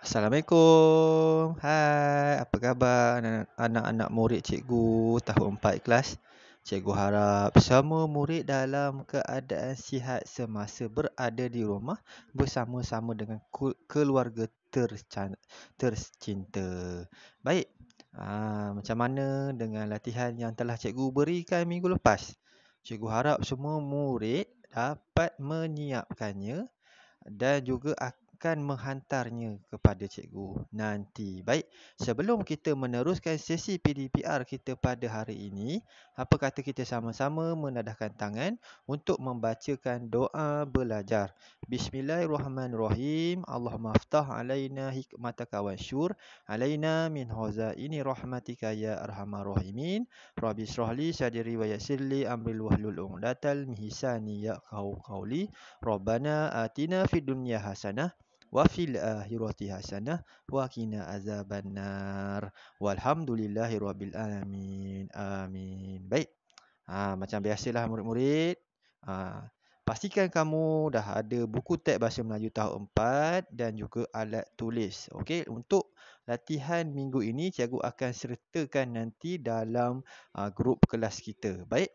Assalamualaikum. Hai, apa khabar anak-anak murid cikgu tahun 4 kelas? Cikgu harap semua murid dalam keadaan sihat semasa berada di rumah bersama-sama dengan keluarga tercan- tercinta. Baik. Aa, ha, macam mana dengan latihan yang telah cikgu berikan minggu lepas? Cikgu harap semua murid dapat menyiapkannya dan juga akan akan menghantarnya kepada cikgu nanti. Baik, sebelum kita meneruskan sesi PDPR kita pada hari ini, apa kata kita sama-sama menadahkan tangan untuk membacakan doa belajar. Bismillahirrahmanirrahim. Allah aftah alaina hikmataka wa syur alaina min huza ini rahmatika ya arhamar rahimin. Rabbi israhli sadri wa yassirli amri wahlul 'uqdatal mihsani ya qawli. Rabbana atina fid dunya hasanah wa fil akhirati hasanah wa qina azabannar walhamdulillahirabbil alamin amin baik ha, macam biasalah murid-murid ha, pastikan kamu dah ada buku teks bahasa Melayu tahun 4 dan juga alat tulis okey untuk latihan minggu ini cikgu akan sertakan nanti dalam uh, grup kelas kita baik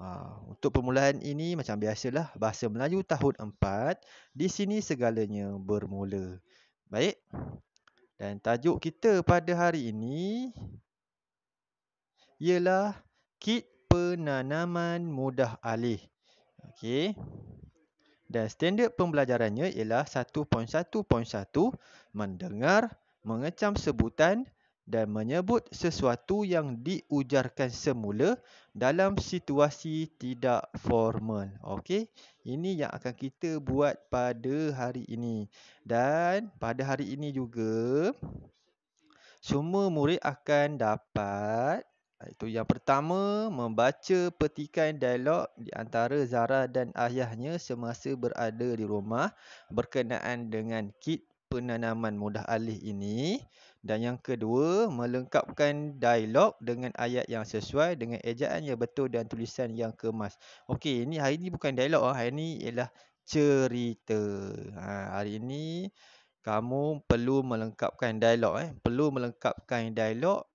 Ha, untuk permulaan ini macam biasalah bahasa Melayu tahun 4 di sini segalanya bermula. Baik. Dan tajuk kita pada hari ini ialah kit penanaman mudah alih. Okey. Dan standard pembelajarannya ialah 1.1.1 mendengar mengecam sebutan dan menyebut sesuatu yang diujarkan semula dalam situasi tidak formal. Okey, ini yang akan kita buat pada hari ini. Dan pada hari ini juga, semua murid akan dapat itu yang pertama, membaca petikan dialog di antara Zara dan ayahnya semasa berada di rumah berkenaan dengan kit penanaman mudah alih ini dan yang kedua melengkapkan dialog dengan ayat yang sesuai dengan ejaan yang betul dan tulisan yang kemas. Okey, ini hari ini bukan dialog ah, hari ini ialah cerita. Ha, hari ini kamu perlu melengkapkan dialog eh, perlu melengkapkan dialog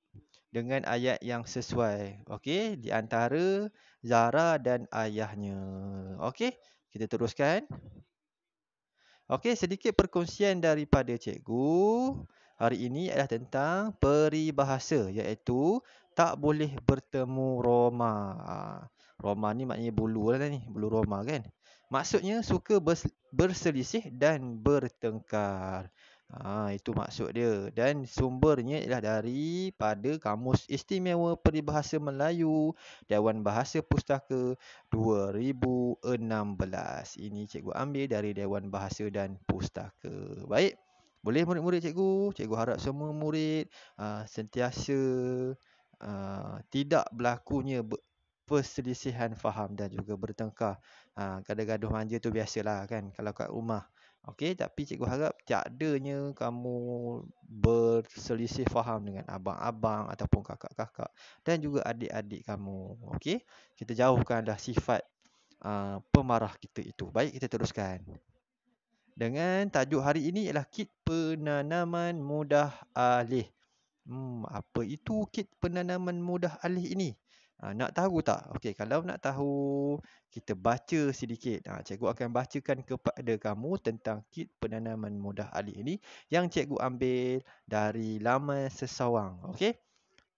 dengan ayat yang sesuai. Okey, di antara Zara dan ayahnya. Okey, kita teruskan. Okey, sedikit perkongsian daripada cikgu hari ini adalah tentang peribahasa iaitu tak boleh bertemu Roma. Ha, Roma ni maknanya bulu lah ni, bulu Roma kan. Maksudnya suka berselisih dan bertengkar. Ha, itu maksud dia. Dan sumbernya ialah daripada Kamus Istimewa Peribahasa Melayu Dewan Bahasa Pustaka 2016. Ini cikgu ambil dari Dewan Bahasa dan Pustaka. Baik. Boleh murid-murid cikgu? Cikgu harap semua murid uh, sentiasa uh, tidak berlakunya ber- perselisihan faham dan juga bertengkar. Ha, gaduh-gaduh manja tu biasalah kan kalau kat rumah. Okey, tapi cikgu harap tiadanya kamu berselisih faham dengan abang-abang ataupun kakak-kakak dan juga adik-adik kamu. Okey, kita jauhkanlah sifat uh, pemarah kita itu. Baik, kita teruskan. Dengan tajuk hari ini ialah kit penanaman mudah alih. Hmm, apa itu kit penanaman mudah alih ini? Ha, nak tahu tak? Okey, kalau nak tahu, kita baca sedikit. Ha, cikgu akan bacakan kepada kamu tentang kit penanaman mudah alih ini yang cikgu ambil dari lama sesawang. Okey?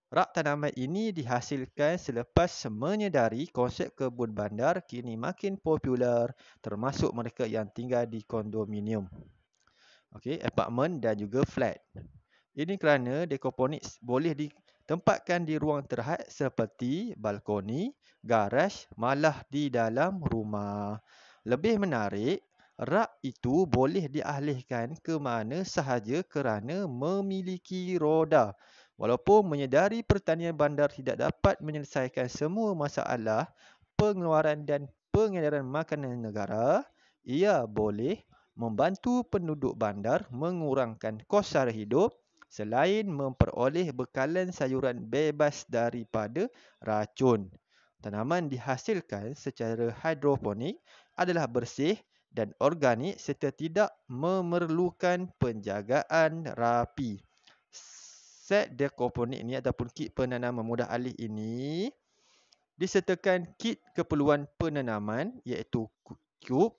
Rak tanaman ini dihasilkan selepas menyedari konsep kebun bandar kini makin popular termasuk mereka yang tinggal di kondominium. Okey, apartmen dan juga flat. Ini kerana dekoponik boleh di, Tempatkan di ruang terhad seperti balkoni, garaj, malah di dalam rumah. Lebih menarik, rak itu boleh dialihkan ke mana sahaja kerana memiliki roda. Walaupun menyedari pertanian bandar tidak dapat menyelesaikan semua masalah pengeluaran dan pengedaran makanan negara, ia boleh membantu penduduk bandar mengurangkan kos sara hidup selain memperoleh bekalan sayuran bebas daripada racun. Tanaman dihasilkan secara hidroponik adalah bersih dan organik serta tidak memerlukan penjagaan rapi. Set dekoponik ini ataupun kit penanam mudah alih ini disertakan kit keperluan penanaman iaitu kub,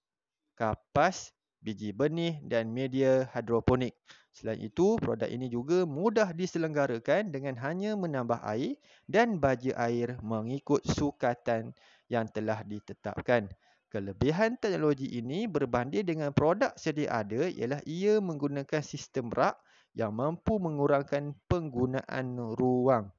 kapas, biji benih dan media hidroponik. Selain itu, produk ini juga mudah diselenggarakan dengan hanya menambah air dan baja air mengikut sukatan yang telah ditetapkan. Kelebihan teknologi ini berbanding dengan produk sedia ada ialah ia menggunakan sistem rak yang mampu mengurangkan penggunaan ruang.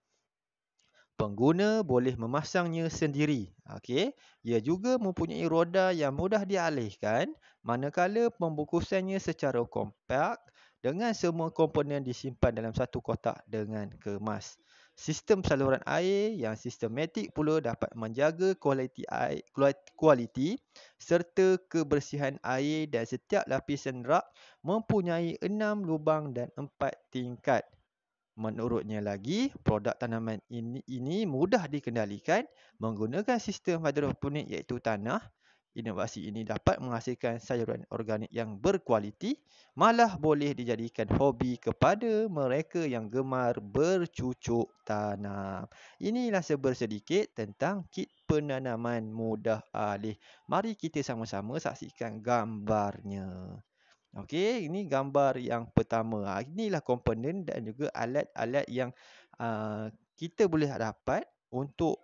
Pengguna boleh memasangnya sendiri. Okey. Ia juga mempunyai roda yang mudah dialihkan manakala pembungkusannya secara kompak dengan semua komponen disimpan dalam satu kotak dengan kemas. Sistem saluran air yang sistematik pula dapat menjaga kualiti air, kualiti serta kebersihan air dan setiap lapisan rak mempunyai enam lubang dan empat tingkat. Menurutnya lagi, produk tanaman ini, ini mudah dikendalikan menggunakan sistem hidroponik iaitu tanah. Inovasi ini dapat menghasilkan sayuran organik yang berkualiti, malah boleh dijadikan hobi kepada mereka yang gemar bercucuk tanam. Inilah sebersedikit tentang kit penanaman mudah alih. Mari kita sama-sama saksikan gambarnya. Okey, ini gambar yang pertama. Ha, inilah komponen dan juga alat-alat yang uh, kita boleh dapat untuk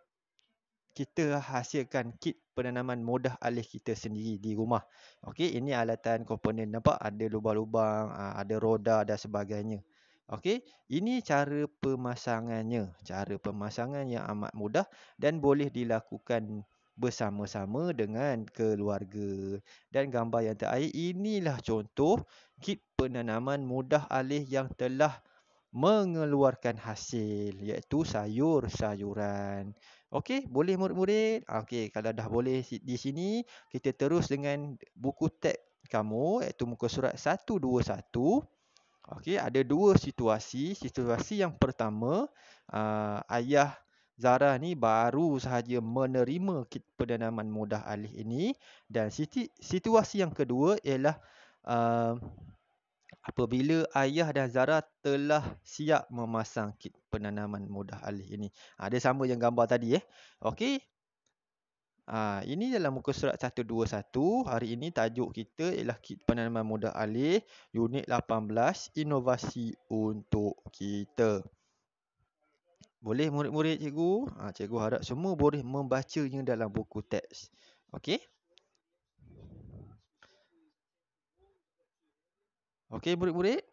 kita hasilkan kit penanaman modah alih kita sendiri di rumah. Okey, ini alatan komponen nampak ada lubang-lubang, ah, ada roda dan sebagainya. Okey, ini cara pemasangannya. Cara pemasangan yang amat mudah dan boleh dilakukan bersama-sama dengan keluarga. Dan gambar yang terakhir inilah contoh kit penanaman mudah alih yang telah mengeluarkan hasil iaitu sayur-sayuran. Okey, boleh murid-murid? Okey, kalau dah boleh di sini, kita terus dengan buku teks kamu iaitu muka surat 121. Okey, ada dua situasi. Situasi yang pertama, uh, ayah Zara ni baru sahaja menerima kit penanaman mudah alih ini dan situasi yang kedua ialah uh, apabila ayah dan Zara telah siap memasang kit penanaman mudah alih ini. Ha, dia sama yang gambar tadi eh. Okey. Ha, ini dalam muka surat 121. Hari ini tajuk kita ialah kit penanaman mudah alih unit 18 inovasi untuk kita. Boleh murid-murid cikgu? Ha, cikgu harap semua boleh membacanya dalam buku teks. Okey? Okey murid-murid?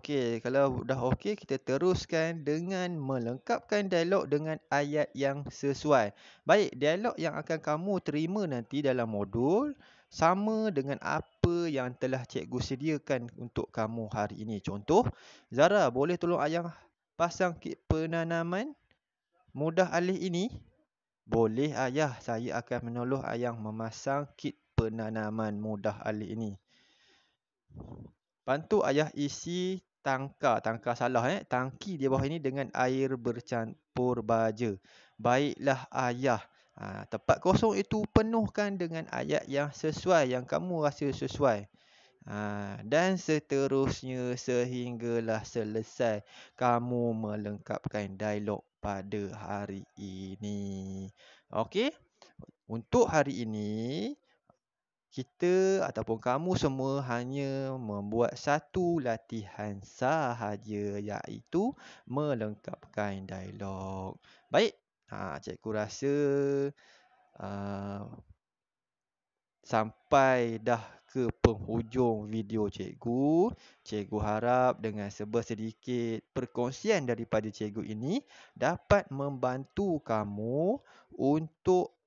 Okey, kalau dah okey kita teruskan dengan melengkapkan dialog dengan ayat yang sesuai. Baik, dialog yang akan kamu terima nanti dalam modul sama dengan apa yang telah cikgu sediakan untuk kamu hari ini. Contoh, Zara boleh tolong ayah pasang kit penanaman mudah alih ini? Boleh ayah, saya akan menolong ayah memasang kit penanaman mudah alih ini. Bantu ayah isi tangka, tangka salah eh, tangki di bawah ini dengan air bercampur baja. Baiklah ayah, ha, tempat kosong itu penuhkan dengan ayat yang sesuai, yang kamu rasa sesuai ha, dan seterusnya sehinggalah selesai kamu melengkapkan dialog pada hari ini. Okey? Untuk hari ini kita ataupun kamu semua hanya membuat satu latihan sahaja iaitu melengkapkan dialog. Baik. Ha cikgu rasa uh, sampai dah ke penghujung video cikgu. Cikgu harap dengan sebersedikit perkongsian daripada cikgu ini dapat membantu kamu untuk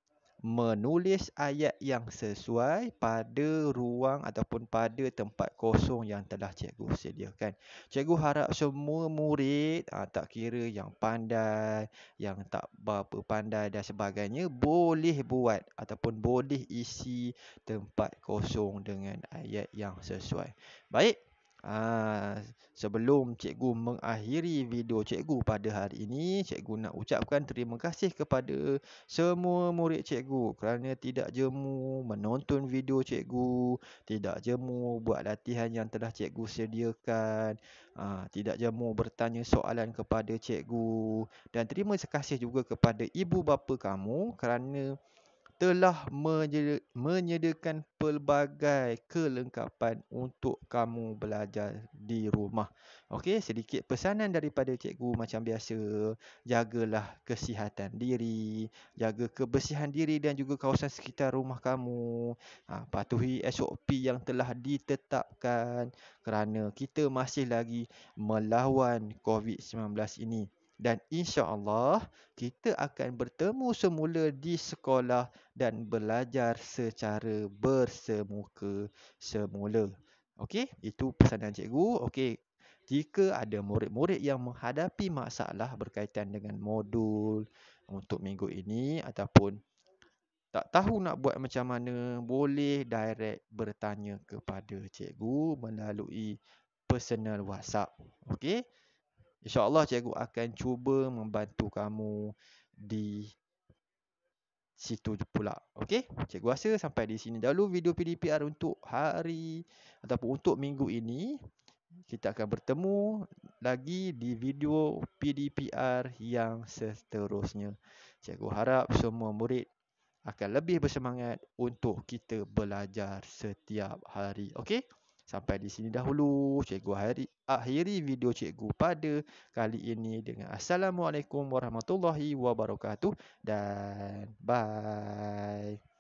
menulis ayat yang sesuai pada ruang ataupun pada tempat kosong yang telah cikgu sediakan. Cikgu harap semua murid, ah, tak kira yang pandai, yang tak berapa pandai dan sebagainya, boleh buat ataupun boleh isi tempat kosong dengan ayat yang sesuai. Baik. Ah, sebelum cikgu mengakhiri video cikgu pada hari ini, cikgu nak ucapkan terima kasih kepada semua murid cikgu kerana tidak jemu menonton video cikgu, tidak jemu buat latihan yang telah cikgu sediakan, ah, tidak jemu bertanya soalan kepada cikgu dan terima kasih juga kepada ibu bapa kamu kerana telah menyediakan pelbagai kelengkapan untuk kamu belajar di rumah. Okey, sedikit pesanan daripada cikgu macam biasa, jagalah kesihatan diri, jaga kebersihan diri dan juga kawasan sekitar rumah kamu. Ha, patuhi SOP yang telah ditetapkan kerana kita masih lagi melawan COVID-19 ini dan insya-Allah kita akan bertemu semula di sekolah dan belajar secara bersemuka semula. Okey, itu pesanan cikgu. Okey, jika ada murid-murid yang menghadapi masalah berkaitan dengan modul untuk minggu ini ataupun tak tahu nak buat macam mana, boleh direct bertanya kepada cikgu melalui personal WhatsApp. Okey. InsyaAllah cikgu akan cuba membantu kamu di situ pula. Okey, cikgu rasa sampai di sini dahulu video PDPR untuk hari ataupun untuk minggu ini. Kita akan bertemu lagi di video PDPR yang seterusnya. Cikgu harap semua murid akan lebih bersemangat untuk kita belajar setiap hari. Okey? Sampai di sini dahulu cikgu hari akhiri video cikgu pada kali ini dengan Assalamualaikum warahmatullahi wabarakatuh dan bye.